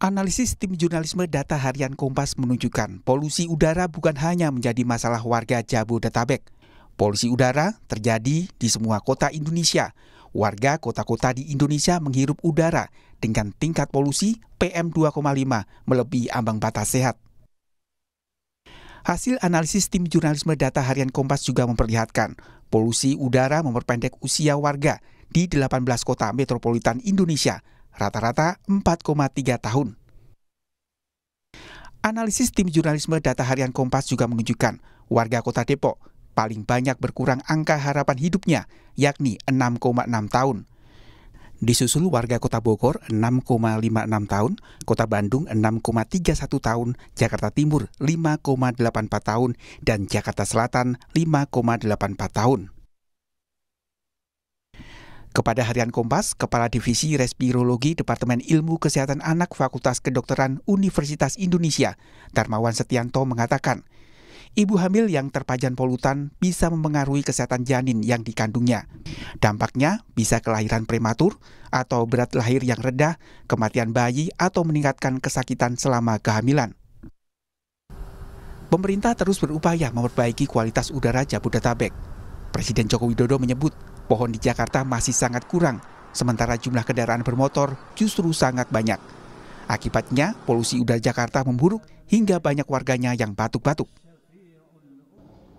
Analisis tim jurnalisme data harian Kompas menunjukkan polusi udara bukan hanya menjadi masalah warga Jabodetabek. Polusi udara terjadi di semua kota Indonesia. Warga kota-kota di Indonesia menghirup udara dengan tingkat polusi PM2,5 melebihi ambang batas sehat. Hasil analisis tim jurnalisme data harian Kompas juga memperlihatkan polusi udara memperpendek usia warga di 18 kota metropolitan Indonesia rata-rata 4,3 tahun. Analisis tim jurnalisme data harian Kompas juga menunjukkan warga kota Depok paling banyak berkurang angka harapan hidupnya, yakni 6,6 tahun. Disusul warga kota Bogor 6,56 tahun, kota Bandung 6,31 tahun, Jakarta Timur 5,84 tahun, dan Jakarta Selatan 5,84 tahun. Kepada Harian Kompas, Kepala Divisi Respirologi Departemen Ilmu Kesehatan Anak Fakultas Kedokteran Universitas Indonesia, Darmawan Setianto mengatakan, ibu hamil yang terpajan polutan bisa mempengaruhi kesehatan janin yang dikandungnya. Dampaknya bisa kelahiran prematur atau berat lahir yang rendah, kematian bayi atau meningkatkan kesakitan selama kehamilan. Pemerintah terus berupaya memperbaiki kualitas udara Jabodetabek. Presiden Joko Widodo menyebut pohon di Jakarta masih sangat kurang, sementara jumlah kendaraan bermotor justru sangat banyak. Akibatnya, polusi udara Jakarta memburuk hingga banyak warganya yang batuk-batuk.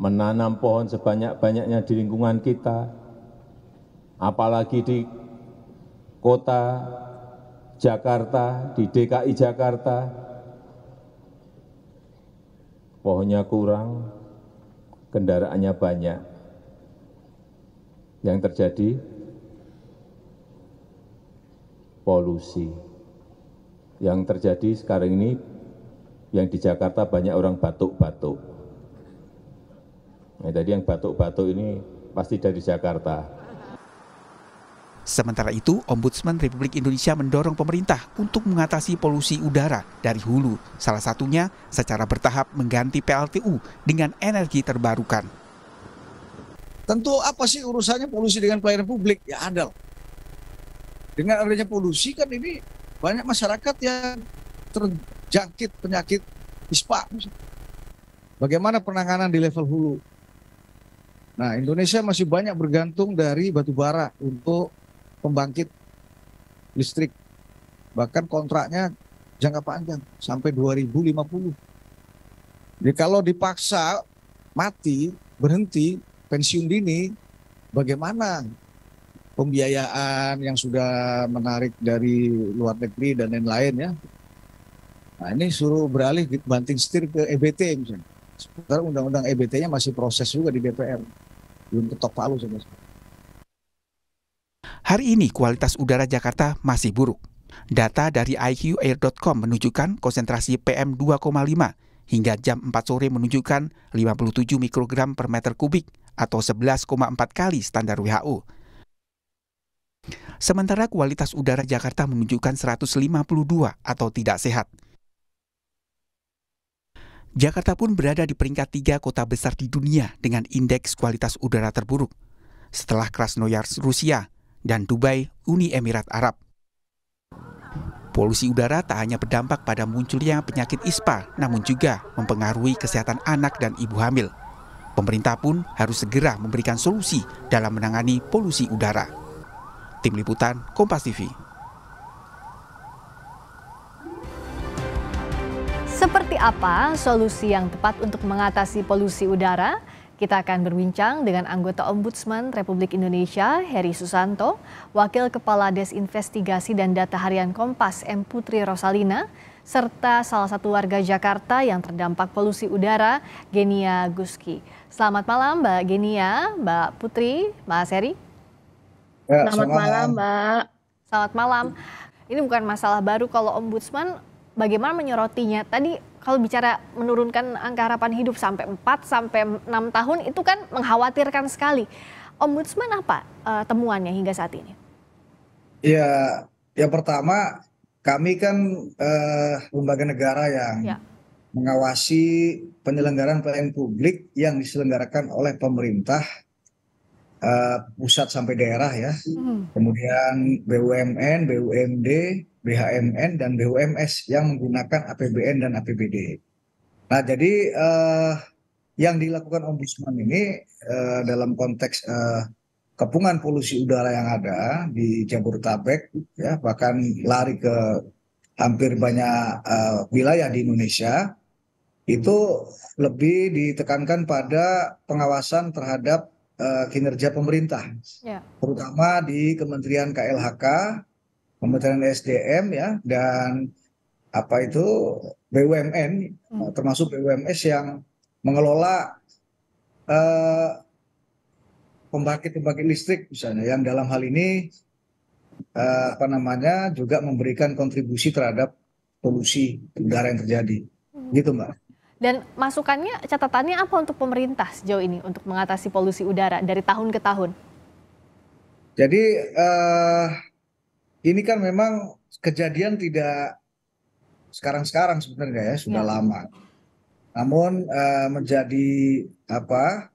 Menanam pohon sebanyak-banyaknya di lingkungan kita, apalagi di kota Jakarta, di DKI Jakarta, pohonnya kurang, kendaraannya banyak yang terjadi polusi yang terjadi sekarang ini yang di Jakarta banyak orang batuk-batuk nah, tadi yang batuk-batuk ini pasti dari Jakarta Sementara itu, Ombudsman Republik Indonesia mendorong pemerintah untuk mengatasi polusi udara dari hulu, salah satunya secara bertahap mengganti PLTU dengan energi terbarukan. Tentu apa sih urusannya polusi dengan pelayanan publik? Ya ada. Dengan adanya polusi kan ini banyak masyarakat yang terjangkit penyakit ispa. Bagaimana penanganan di level hulu? Nah, Indonesia masih banyak bergantung dari batu bara untuk pembangkit listrik. Bahkan kontraknya jangka panjang sampai 2050. Jadi kalau dipaksa mati, berhenti, pensiun dini, bagaimana pembiayaan yang sudah menarik dari luar negeri dan lain-lain ya. Nah ini suruh beralih gitu, banting setir ke EBT misalnya. Sebentar undang-undang EBT-nya masih proses juga di DPR. Belum ketok palu sama Hari ini kualitas udara Jakarta masih buruk. Data dari iqair.com menunjukkan konsentrasi PM 2,5 hingga jam 4 sore menunjukkan 57 mikrogram per meter kubik atau 11,4 kali standar WHO. Sementara kualitas udara Jakarta menunjukkan 152 atau tidak sehat. Jakarta pun berada di peringkat tiga kota besar di dunia dengan indeks kualitas udara terburuk, setelah Krasnoyarsk, Rusia, dan Dubai, Uni Emirat Arab. Polusi udara tak hanya berdampak pada munculnya penyakit ISPA, namun juga mempengaruhi kesehatan anak dan ibu hamil. Pemerintah pun harus segera memberikan solusi dalam menangani polusi udara. Tim Liputan Kompas TV. Seperti apa solusi yang tepat untuk mengatasi polusi udara? Kita akan berbincang dengan anggota Ombudsman Republik Indonesia, Heri Susanto, Wakil Kepala Desinvestigasi dan Data Harian Kompas, M. Putri Rosalina, serta salah satu warga Jakarta yang terdampak polusi udara, Genia Guski. Selamat malam Mbak Genia, Mbak Putri, Mbak Heri. Ya, selamat, selamat malam Mbak. Selamat malam. Ini bukan masalah baru kalau Ombudsman bagaimana menyorotinya. Tadi kalau bicara menurunkan angka harapan hidup sampai 4 sampai 6 tahun itu kan mengkhawatirkan sekali. Ombudsman apa uh, temuannya hingga saat ini? Ya, yang pertama kami kan uh, lembaga negara yang ya. mengawasi penyelenggaraan pelayanan publik yang diselenggarakan oleh pemerintah uh, pusat sampai daerah ya. Hmm. Kemudian BUMN, BUMD BHMN dan BUMS yang menggunakan APBN dan APBD. Nah, jadi eh, yang dilakukan ombudsman ini eh, dalam konteks eh, kepungan polusi udara yang ada di Jabodetabek, ya bahkan lari ke hampir banyak eh, wilayah di Indonesia, itu lebih ditekankan pada pengawasan terhadap eh, kinerja pemerintah, ya. terutama di Kementerian KLHK kementerian sdm ya dan apa itu bumn hmm. termasuk bums yang mengelola eh, pembangkit pembangkit listrik misalnya yang dalam hal ini eh, apa namanya juga memberikan kontribusi terhadap polusi udara yang terjadi hmm. gitu mbak. Dan masukannya catatannya apa untuk pemerintah sejauh ini untuk mengatasi polusi udara dari tahun ke tahun? Jadi eh, ini kan memang kejadian tidak sekarang-sekarang sebenarnya ya sudah ya. lama. Namun uh, menjadi apa?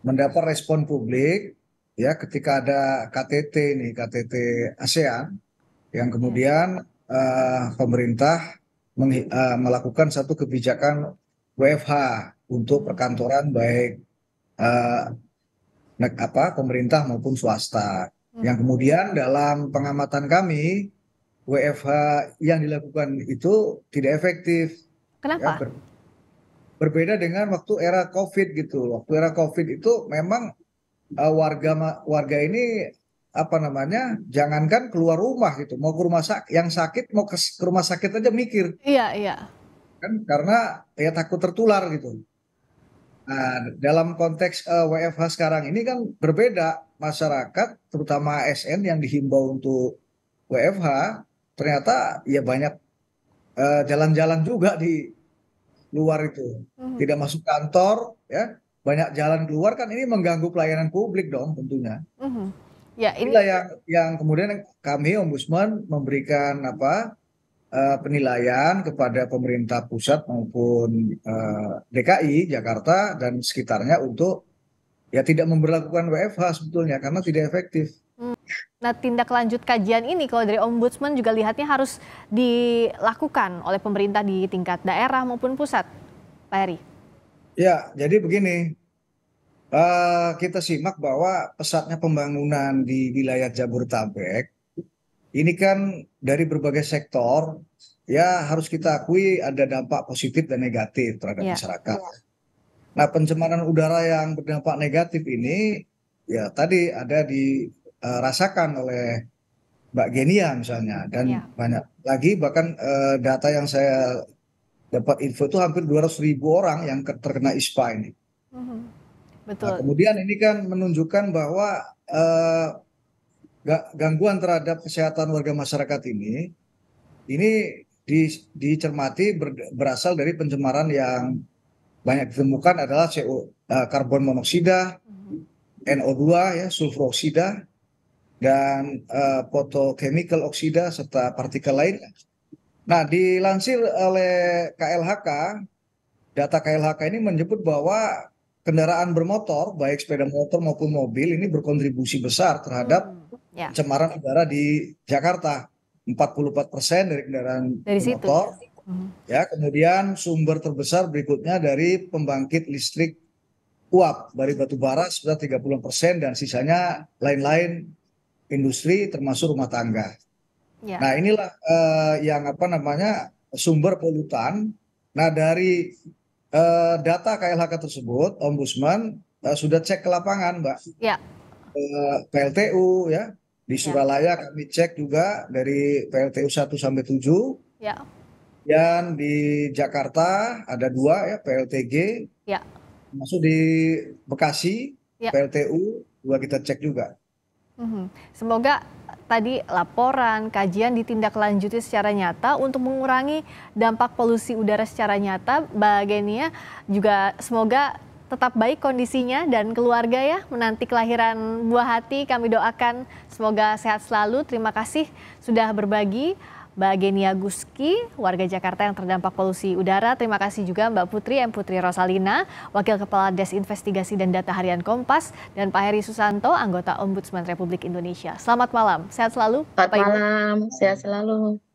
mendapat respon publik ya ketika ada KTT ini KTT ASEAN yang hmm. kemudian uh, pemerintah meng, uh, eh, melakukan satu kebijakan WFH untuk perkantoran baik uh, apa pemerintah maupun swasta yang hmm. kemudian dalam pengamatan kami wfh yang dilakukan itu tidak efektif kenapa ya, berbeda dengan waktu era covid gitu waktu era covid itu memang e, warga warga ini apa namanya jangankan keluar rumah gitu mau ke rumah sakit yang sakit mau ke, ke rumah sakit aja mikir iya iya kan karena ya takut tertular gitu Nah, dalam konteks uh, eh, WFH sekarang ini kan berbeda masyarakat, terutama ASN yang dihimbau untuk WFH, ternyata ya banyak eh, jalan-jalan uh, juga di luar itu, hmm. tidak masuk kantor, ya banyak jalan keluar kan ini mengganggu pelayanan publik dong tentunya. Hmm. Ya ini Inilah yang yang kemudian kami ombudsman memberikan apa Eh, penilaian kepada pemerintah pusat maupun eh, DKI Jakarta dan sekitarnya untuk ya tidak memperlakukan WFH sebetulnya karena tidak efektif. Hmm. Nah, tindak lanjut kajian ini kalau dari ombudsman juga lihatnya harus dilakukan oleh pemerintah di tingkat daerah maupun pusat, Pak Heri. Ya, jadi begini, eh, kita simak bahwa pesatnya pembangunan di wilayah Jabodetabek ini kan dari berbagai sektor ya harus kita akui ada dampak positif dan negatif terhadap yeah. masyarakat. Yeah. Nah pencemaran udara yang berdampak negatif ini ya tadi ada dirasakan eh, oleh Mbak Genia misalnya dan yeah. banyak lagi bahkan uh, data yang saya dapat info itu hampir 200 ribu orang yang terkena ISPA ini. Mm -hmm. Betul. Nah, kemudian ini kan menunjukkan bahwa uh, gangguan terhadap kesehatan warga masyarakat ini ini di, dicermati ber, berasal dari pencemaran yang banyak ditemukan adalah CO uh, eh, karbon monoksida, NO2 ya, oksida dan uh, eh, photochemical oksida serta partikel lain. Nah, dilansir oleh KLHK, data KLHK ini menyebut bahwa kendaraan bermotor baik sepeda motor maupun mobil ini berkontribusi besar terhadap hmm. Ya. cemaran udara di Jakarta 44 persen dari kendaraan dari motor. Mhm. Ya, kemudian sumber terbesar berikutnya dari pembangkit listrik uap dari batu bara sekitar 30 persen dan sisanya lain-lain industri termasuk rumah tangga. Ya. Nah inilah uh, yang apa namanya sumber polutan. Nah dari uh, data KLHK tersebut, Ombudsman uh, eh, sudah cek ke lapangan, Mbak. Ya Eh, PLTU ya. Di ya. Suralaya ya. kami cek juga dari PLTU 1 sampai 7. Ya. Dan di Jakarta ada dua ya PLTG. Ya. Masuk di Bekasi ya. PLTU dua kita cek juga. Mhm. Semoga tadi laporan kajian ditindaklanjuti secara nyata untuk mengurangi dampak polusi udara secara nyata. Bagiannya juga semoga tetap baik kondisinya dan keluarga ya menanti kelahiran buah hati kami doakan semoga sehat selalu terima kasih sudah berbagi Mbak Genia Guski, warga Jakarta yang terdampak polusi udara. Terima kasih juga Mbak Putri M. Putri Rosalina, Wakil Kepala investigasi dan Data Harian Kompas, dan Pak Heri Susanto, anggota Ombudsman Republik Indonesia. Selamat malam, sehat selalu. Selamat malam, sehat selalu.